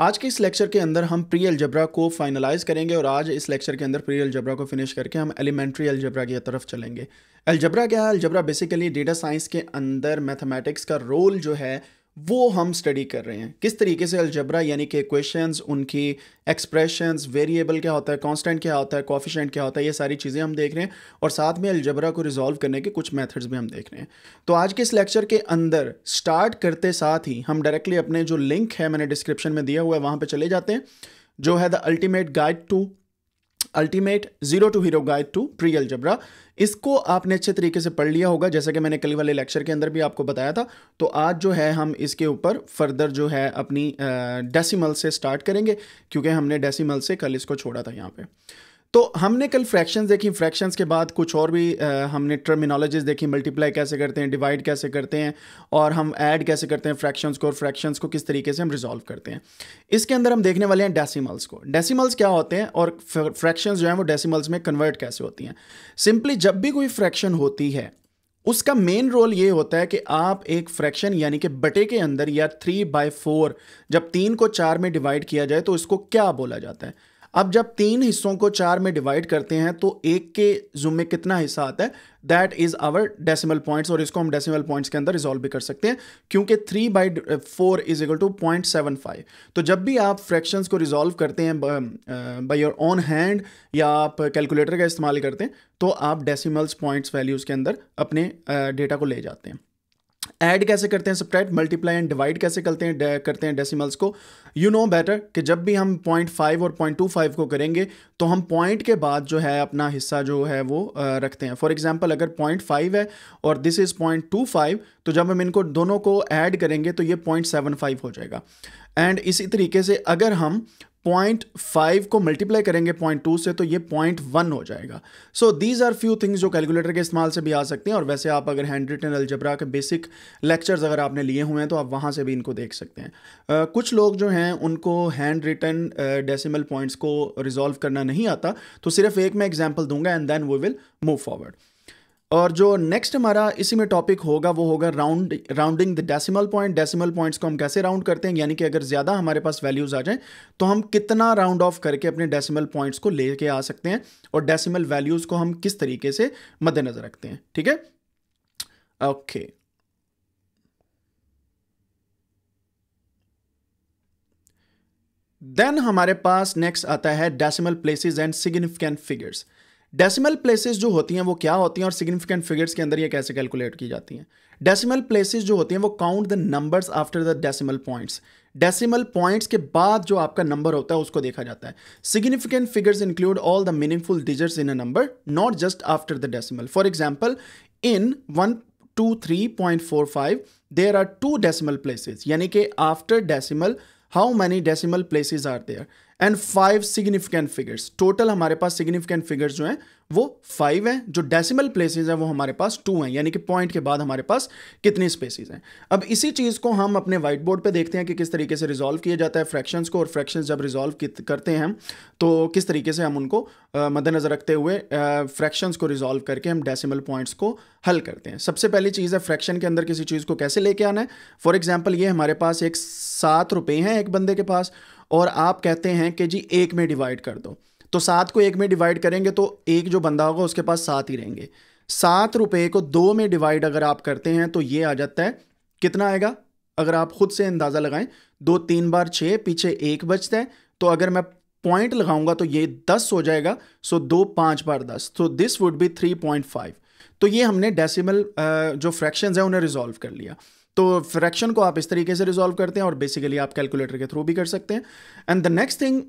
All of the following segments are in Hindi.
आज के इस लेक्चर के अंदर हम प्री एलजबरा को फाइनलाइज़ करेंगे और आज इस लेक्चर के अंदर प्री एलजबरा को फिनिश करके हम एलिमेंट्री एलजबरा की तरफ चलेंगे एलजबरा क्या है एलजबरा बेसिकली डेटा साइंस के अंदर मैथमेटिक्स का रोल जो है वो हम स्टडी कर रहे हैं किस तरीके से अलजबरा यानी कि क्वेश्चन उनकी एक्सप्रेशंस वेरिएबल क्या होता है कांस्टेंट क्या होता है कॉफिशेंट क्या होता है ये सारी चीज़ें हम देख रहे हैं और साथ में अलजबरा को रिजॉल्व करने के कुछ मेथड्स भी हम देख रहे हैं तो आज के इस लेक्चर के अंदर स्टार्ट करते साथ ही हम डायरेक्टली अपने जो लिंक है मैंने डिस्क्रिप्शन में दिया हुआ है वहाँ पर चले जाते हैं जो है the ultimate guide to ultimate zero to hero guide to pre algebra इसको आपने अच्छे तरीके से पढ़ लिया होगा जैसा कि मैंने कल वाले लेक्चर के अंदर भी आपको बताया था तो आज जो है हम इसके ऊपर फर्दर जो है अपनी डेसिमल से स्टार्ट करेंगे क्योंकि हमने डेसिमल से कल इसको छोड़ा था यहाँ पर तो हमने कल फ्रैक्शंस देखी फ्रैक्शंस के बाद कुछ और भी आ, हमने टर्मिनोलॉजीज देखी मल्टीप्लाई कैसे करते हैं डिवाइड कैसे करते हैं और हम ऐड कैसे करते हैं फ्रैक्शंस को और फ्रैक्शंस को किस तरीके से हम रिजॉल्व करते हैं इसके अंदर हम देखने वाले हैं डेसिमल्स को डेसीमल्स क्या होते हैं और फ्रैक्शंस जो हैं वो डेसीमल्स में कन्वर्ट कैसे होती हैं सिंपली जब भी कोई फ्रैक्शन होती है उसका मेन रोल ये होता है कि आप एक फ्रैक्शन यानी कि बटे के अंदर या थ्री बाय फोर जब तीन को चार में डिवाइड किया जाए तो इसको क्या बोला जाता है अब जब तीन हिस्सों को चार में डिवाइड करते हैं तो एक के जुम्मे कितना हिस्सा आता है that is our decimal points और इसको हम डेसिमल पॉइंट्स के अंदर रिजॉल्व भी कर सकते हैं क्योंकि three by four is equal to point seven five तो जब भी आप फ्रैक्शन को रिजॉल्व करते हैं बाई योर ऑन हैंड या आप कैलकुलेटर का इस्तेमाल करते हैं तो आप डेसीमल्स पॉइंट्स वैल्यूज़ के अंदर अपने डेटा uh, को ले जाते हैं ऐड कैसे करते हैं सब्ट्रैक्ट मल्टीप्लाई एंड डिवाइड कैसे करते हैं करते हैं डेसिमल्स को यू नो बेटर कि जब भी हम पॉइंट फाइव और पॉइंट टू फाइव को करेंगे तो हम पॉइंट के बाद जो है अपना हिस्सा जो है वो रखते हैं फॉर एग्जाम्पल अगर पॉइंट फाइव है और this is point two five तो जब हम इनको दोनों को ऐड करेंगे तो ये पॉइंट सेवन फाइव हो जाएगा एंड इसी तरीके से अगर हम पॉइंट फाइव को मल्टीप्लाई करेंगे पॉइंट टू से तो ये पॉइंट वन हो जाएगा so these are few things जो कैलकुलेटर के इस्तेमाल से भी आ सकते हैं और वैसे आप अगर हैंड रिटन अलजबरा के बेसिक लेक्चर्स अगर आपने लिए हुए हैं तो आप वहाँ से भी इनको देख सकते हैं uh, कुछ लोग जो हैं उनको हैंड रिटन डेसीमल पॉइंट्स को रिजॉल्व करना नहीं आता तो सिर्फ एक मैं एग्जाम्पल दूंगा and then we will move forward और जो नेक्स्ट हमारा इसी में टॉपिक होगा वो होगा round rounding the decimal point decimal points को हम कैसे राउंड करते हैं यानी कि अगर ज़्यादा हमारे पास वैल्यूज़ आ जाएं तो हम कितना राउंड ऑफ करके अपने डेसिमल पॉइंट्स को लेके आ सकते हैं और डेसिमल वैल्यूज़ को हम किस तरीके से मद्देनज़र रखते हैं ठीक है ओके देन हमारे पास नेक्स्ट आता है decimal places and significant figures decimal places जो होती हैं वो क्या होती हैं और सिग्निफिकेंट फिगर्स के अंदर ये कैसे कैलकुलेट की जाती हैं डेसिमल प्लेसेस जो होती हैं वो count the numbers after the decimal points decimal points के बाद जो आपका नंबर होता है उसको देखा जाता है significant figures include all the meaningful digits in a number not just after the decimal for example in one two three point four five there are two decimal places यानी कि after decimal how many decimal places are there and five significant figures total हमारे पास सिग्निफिकेंट फिगर्स जो हैं वो फाइव हैं जो डेसिमल प्लेसेस हैं वो हमारे पास टू हैं यानी कि पॉइंट के बाद हमारे पास कितनी स्पेसिस हैं अब इसी चीज़ को हम अपने वाइट बोर्ड पर देखते हैं कि किस तरीके से रिजॉल्व किया जाता है फ्रैक्शंस को और फ्रैक्शंस जब रिजॉल्व करते हैं हम तो किस तरीके से हम उनको मद्देनज़र रखते हुए फ्रैक्शंस को रिजॉल्व करके हम डेसिमल पॉइंट्स को हल करते हैं सबसे पहली चीज़ है फ्रैक्शन के अंदर किसी चीज़ को कैसे लेके आना है फॉर एग्जाम्पल ये हमारे पास एक सात रुपये हैं एक बंदे के पास और आप कहते हैं कि जी एक में डिवाइड कर दो तो सात को एक में डिवाइड करेंगे तो एक जो बंदा होगा उसके पास सात ही रहेंगे सात रुपये को दो में डिवाइड अगर आप करते हैं तो ये आ जाता है कितना आएगा अगर आप खुद से अंदाज़ा लगाएं दो तीन बार छः पीछे एक बचता है तो अगर मैं पॉइंट लगाऊंगा तो ये दस हो जाएगा सो दो पाँच बार दस तो this would be three point five तो ये हमने डेसिमल जो फ्रैक्शंस हैं उन्हें रिजॉल्व कर लिया तो फ्रैक्शन को आप इस तरीके से रिजॉल्व करते हैं और बेसिकली आप कैलकुलेटर के थ्रू भी कर सकते हैं and the next thing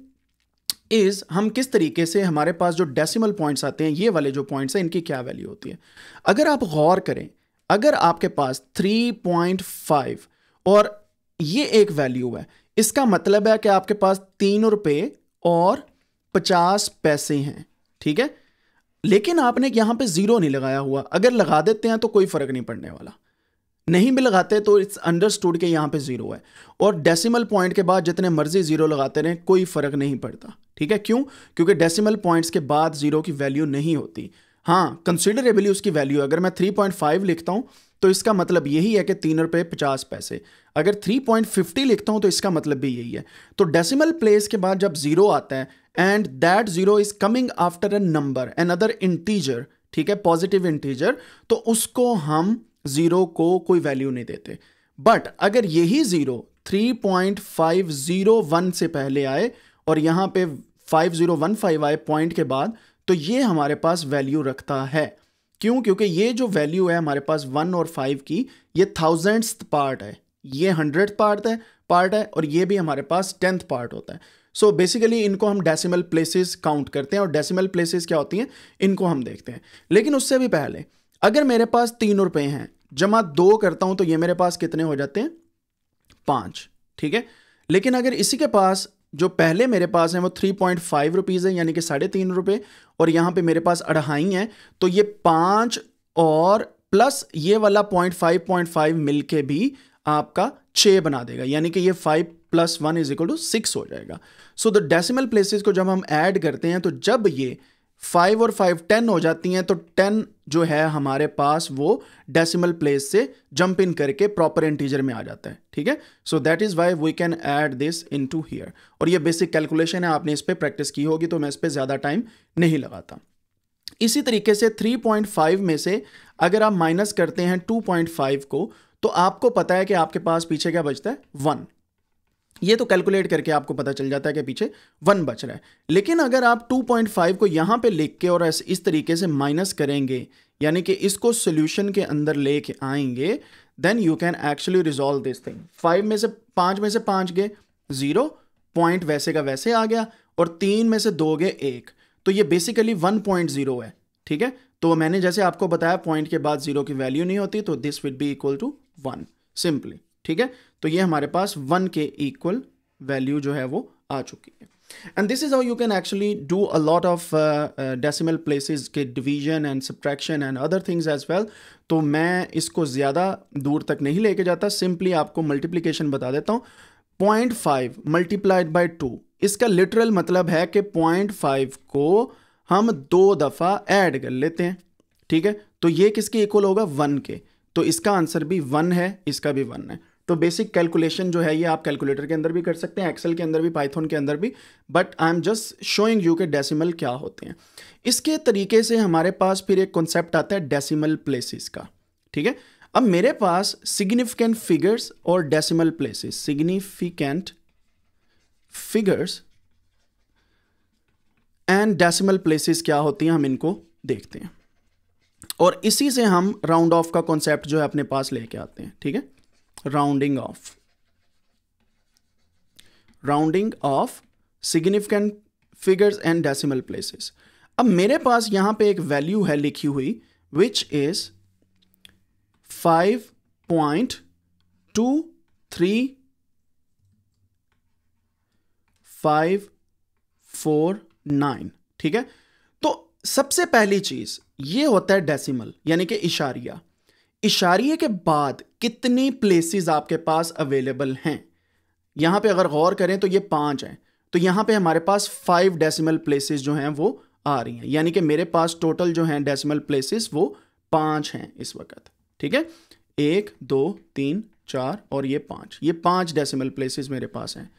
is हम किस तरीके से हमारे पास जो डेसिमल पॉइंट्स आते हैं ये वाले जो पॉइंट्स हैं इनकी क्या वैल्यू होती है अगर आप गौर करें अगर आपके पास 3.5 और ये एक वैल्यू है इसका मतलब है कि आपके पास तीन रुपये और पचास पैसे हैं ठीक है लेकिन आपने यहाँ पे ज़ीरो नहीं लगाया हुआ अगर लगा देते हैं तो कोई फ़र्क नहीं पड़ने वाला नहीं भी लगाते तो इट्स अंडरस्टूड के यहाँ पे ज़ीरो है और डेसिमल पॉइंट के बाद जितने मर्जी ज़ीरो लगाते रहें कोई फ़र्क नहीं पड़ता ठीक है क्यों क्योंकि डेसिमल पॉइंट्स के बाद ज़ीरो की वैल्यू नहीं होती हाँ कंसिडरेबली उसकी वैल्यू अगर मैं 3.5 लिखता हूँ तो इसका मतलब यही है कि तीन रुपये पचास पैसे अगर 3.50 लिखता हूँ तो इसका मतलब भी यही है तो डेसिमल प्लेस के बाद जब ज़ीरो आता है and that zero is coming after a number an other integer ठीक है पॉजिटिव इंटीजर तो उसको हम ज़ीरो को कोई वैल्यू नहीं देते बट अगर यही ज़ीरो 3.501 से पहले आए और यहाँ पे 5015 आए पॉइंट के बाद तो ये हमारे पास वैल्यू रखता है क्यों क्योंकि ये जो वैल्यू है हमारे पास वन और फाइव की ये थाउजेंड्स पार्ट है ये हंड्रेड पार्ट है पार्ट है और ये भी हमारे पास टेंथ पार्ट होता है सो so बेसिकली इनको हम डेसिमल प्लेसेस काउंट करते हैं और डेसिमल प्लेसेस क्या होती हैं इनको हम देखते हैं लेकिन उससे भी पहले अगर मेरे पास तीन रुपए हैं जमा दो करता हूं तो ये मेरे पास कितने हो जाते हैं पांच ठीक है लेकिन अगर इसी के पास जो पहले मेरे पास है वो थ्री पॉइंट फाइव रुपीज़ है यानी कि साढ़े तीन रुपये और यहाँ पे मेरे पास अढ़ाई है तो ये पाँच और प्लस ये वाला पॉइंट फाइव पॉइंट फाइव मिल भी आपका छः बना देगा यानी कि ये five plus one is equal to six हो जाएगा सो द डेसिमल प्लेसेस को जब हम ऐड करते हैं तो जब ये फाइव और फाइव टेन हो जाती हैं तो टेन जो है हमारे पास वो डेसिमल प्लेस से जंप इन करके प्रॉपर इंटीजर में आ जाता है ठीक है so that is why we can add this in to here और ये बेसिक कैलकुलेशन है आपने इस पर प्रैक्टिस की होगी तो मैं इस पर ज़्यादा टाइम नहीं लगाता इसी तरीके से 3.5 में से अगर आप माइनस करते हैं 2.5 को तो आपको पता है कि आपके पास पीछे क्या बचता है वन ये तो कैलकुलेट करके आपको पता चल जाता है कि पीछे वन बच रहा है लेकिन अगर आप 2.5 को यहाँ पे लिख के और इस तरीके से माइनस करेंगे यानी कि इसको सोल्यूशन के अंदर लेके आएंगे then you can actually resolve this thing five में से पाँच में से पाँच गए ज़ीरो पॉइंट वैसे का वैसे आ गया और तीन में से दो गए एक तो ये बेसिकली वन पॉइंट जीरो है ठीक है तो मैंने जैसे आपको बताया पॉइंट के बाद जीरो की वैल्यू नहीं होती तो this would be equal to one simply ठीक है तो ये हमारे पास वन के इक्वल वैल्यू जो है वो आ चुकी है and this is how you can actually do a lot of decimal places के division and subtraction and other things as well तो मैं इसको ज़्यादा दूर तक नहीं लेके जाता सिंपली आपको मल्टीप्लीकेशन बता देता हूँ point five multiplied by two इसका लिटरल मतलब है कि पॉइंट फाइव को हम दो दफ़ा ऐड कर लेते हैं ठीक है तो ये किसके इक्वल होगा वन के तो इसका आंसर भी वन है इसका भी वन है तो बेसिक कैलकुलेशन जो है ये आप कैलकुलेटर के अंदर भी कर सकते हैं एक्सेल के अंदर भी पाइथन के अंदर भी but I am just showing you के डेसिमल क्या होते हैं इसके तरीके से हमारे पास फिर एक कॉन्सेप्ट आता है डेसिमल प्लेसिस का ठीक है अब मेरे पास सिग्निफिकेंट फिगर्स और decimal places significant figures and decimal places क्या होती हैं हम इनको देखते हैं और इसी से हम राउंड ऑफ का कॉन्सेप्ट जो है अपने पास लेके आते हैं ठीक है rounding off rounding off significant figures and decimal places अब मेरे पास यहां पे एक वैल्यू है लिखी हुई which is 5.23 five four nine ठीक है तो सबसे पहली चीज ये होता है डेसिमल यानी कि इशारिया इशारिये के बाद कितनी प्लेसेस आपके पास अवेलेबल हैं यहाँ पे अगर गौर करें तो ये पाँच हैं तो यहाँ पे हमारे पास फाइव डेसिमल प्लेसेस जो हैं वो आ रही हैं यानी कि मेरे पास टोटल जो हैं डेसिमल प्लेसेस वो पाँच हैं इस वक्त ठीक है एक दो तीन चार और ये पाँच ये पाँच डेसिमल प्लेसेस मेरे पास हैं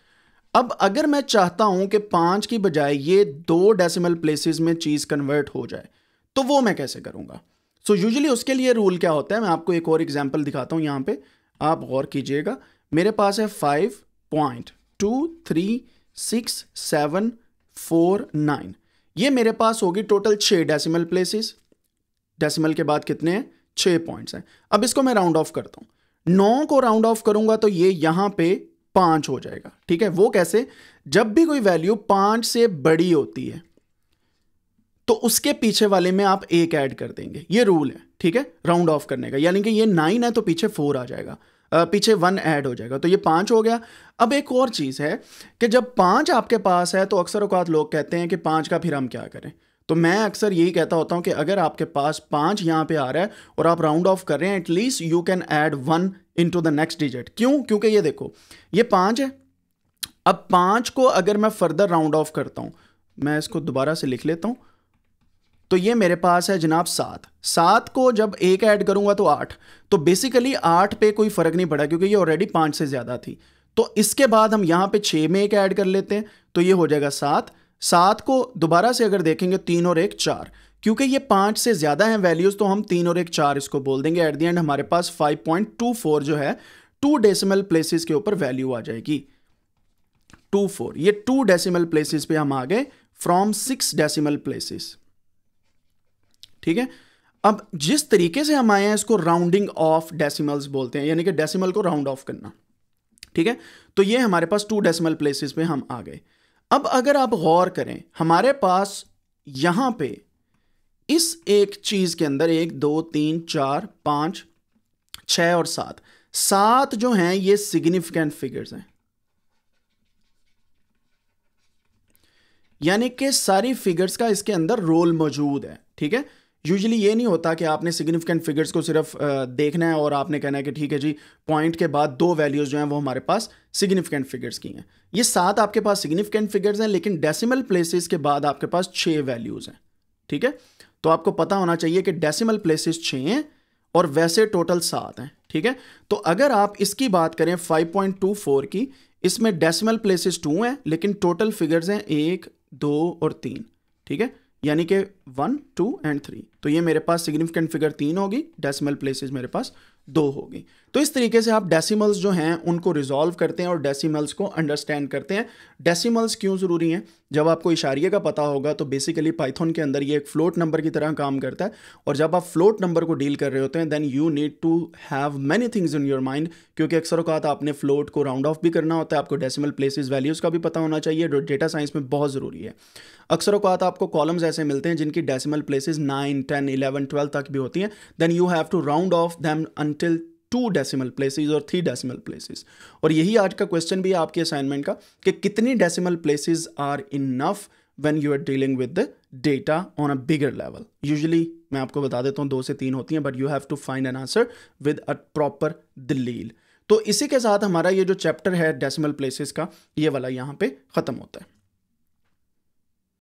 अब अगर मैं चाहता हूं कि पाँच की बजाय ये दो डेसिमल प्लेसेस में चीज़ कन्वर्ट हो जाए तो वो मैं कैसे करूँगा सो so यूजली उसके लिए रूल क्या होता है मैं आपको एक और एग्जाम्पल दिखाता हूँ यहाँ पे आप गौर कीजिएगा मेरे पास है five point two three six seven four nine ये मेरे पास होगी टोटल छः डेसिमल प्लेसेस डेसिमल के बाद कितने हैं छः पॉइंट्स हैं अब इसको मैं राउंड ऑफ करता हूँ नौ को राउंड ऑफ करूँगा तो ये यहाँ पे पाँच हो जाएगा ठीक है वो कैसे जब भी कोई वैल्यू पाँच से बड़ी होती है तो उसके पीछे वाले में आप एक ऐड कर देंगे ये रूल है ठीक है राउंड ऑफ करने का यानी कि ये नाइन है तो पीछे फोर आ जाएगा पीछे वन ऐड हो जाएगा तो ये पाँच हो गया अब एक और चीज़ है कि जब पाँच आपके पास है तो अक्सर अवकात लोग कहते हैं कि पाँच का फिर हम क्या करें तो मैं अक्सर यही कहता होता हूँ कि अगर आपके पास पाँच यहाँ पे आ रहा है और आप राउंड ऑफ कर रहे हैं at least you can add one into the next digit क्यों क्योंकि ये देखो ये पाँच है अब पाँच को अगर मैं फर्दर राउंड ऑफ करता हूँ मैं इसको दोबारा से लिख लेता हूँ तो ये मेरे पास है जनाब सात सात को जब एक ऐड करूंगा तो आठ तो बेसिकली आठ पे कोई फ़र्क नहीं पड़ा क्योंकि ये ऑलरेडी पांच से ज़्यादा थी तो इसके बाद हम यहां पे छह में एक ऐड कर लेते हैं तो ये हो जाएगा सात सात को दोबारा से अगर देखेंगे तीन और एक चार क्योंकि ये पांच से ज़्यादा है वैल्यूज़ तो हम तीन और एक चार इसको बोल देंगे एट दी एंड हमारे पास फाइव पॉइंट टू फोर जो है टू डेसिमल प्लेसेस के ऊपर वैल्यू आ जाएगी टू फोर ये टू डेसिमल प्लेसेस पे हम आ गए फ्रॉम सिक्स डेसिमल प्लेसेस ठीक है अब जिस तरीके से हम आए हैं इसको राउंडिंग ऑफ डेसिमल्स बोलते हैं यानी कि डेसिमल को राउंड ऑफ करना ठीक है तो ये हमारे पास टू डेसिमल प्लेसेस पे हम आ गए अब अगर आप गौर करें हमारे पास यहां पे इस एक चीज़ के अंदर एक दो तीन चार पांच छ और सात सात जो हैं ये सिग्निफिकेंट फिगर्स हैं यानी कि सारी फिगर्स का इसके अंदर रोल मौजूद है ठीक है यूजली ये नहीं होता कि आपने सिग्निफिकेंट फिगर्स को सिर्फ देखना है और आपने कहना है कि ठीक है जी पॉइंट के बाद दो वैल्यूज़ जो हैं वो हमारे पास सिग्निफिकेंट फिगर्स की हैं ये सात आपके पास सिग्निफिकेंट फिगर्स हैं लेकिन डेसिमल प्लेसेस के बाद आपके पास छः वैल्यूज़ हैं ठीक है तो आपको पता होना चाहिए कि डेसिमल प्लेसेस छः हैं और वैसे टोटल सात हैं ठीक है तो अगर आप इसकी बात करें 5.24 की इसमें डेसिमल प्लेसेस टू हैं लेकिन टोटल फिगर्स हैं एक दो और तीन ठीक है यानी कि वन टू एंड थ्री तो ये मेरे पास सिग्निफिकेंट फिगर तीन होगी डेसिमल प्लेसेस मेरे पास दो होगी तो इस तरीके से आप डेसिमल्स जो हैं उनको रिजॉल्व करते हैं और डेसिमल्स को अंडरस्टैंड करते हैं डेसिमल्स क्यों ज़रूरी हैं जब आपको इशारिये का पता होगा तो बेसिकली पाइथन के अंदर ये एक फ्लोट नंबर की तरह काम करता है और जब आप फ्लोट नंबर को डील कर रहे होते हैं then you need to have many things in your mind क्योंकि अक्सर अकात आपने फ्लोट को राउंड ऑफ भी करना होता है आपको डेसिमल प्लेसेस वैल्यूज़ का भी पता होना चाहिए जो डेटा साइंस में बहुत ज़रूरी है अक्सर अकात आपको कॉलम्स ऐसे मिलते हैं जिनकी decimal places nine ten eleven twelve तक भी होती हैं then you have to round off them until two decimal places और थ्री डेसिमल प्लेसेस और यही आज का क्वेश्चन भी है आपके असाइनमेंट का कि कितनी decimal places are enough when you are dealing with the data on a bigger level usually मैं आपको बता देता हूँ दो से तीन होती हैं but you have to find an answer with a proper दलील तो इसी के साथ हमारा ये जो चैप्टर है डेसिमल प्लेसेस का ये वाला यहाँ पे ख़त्म होता है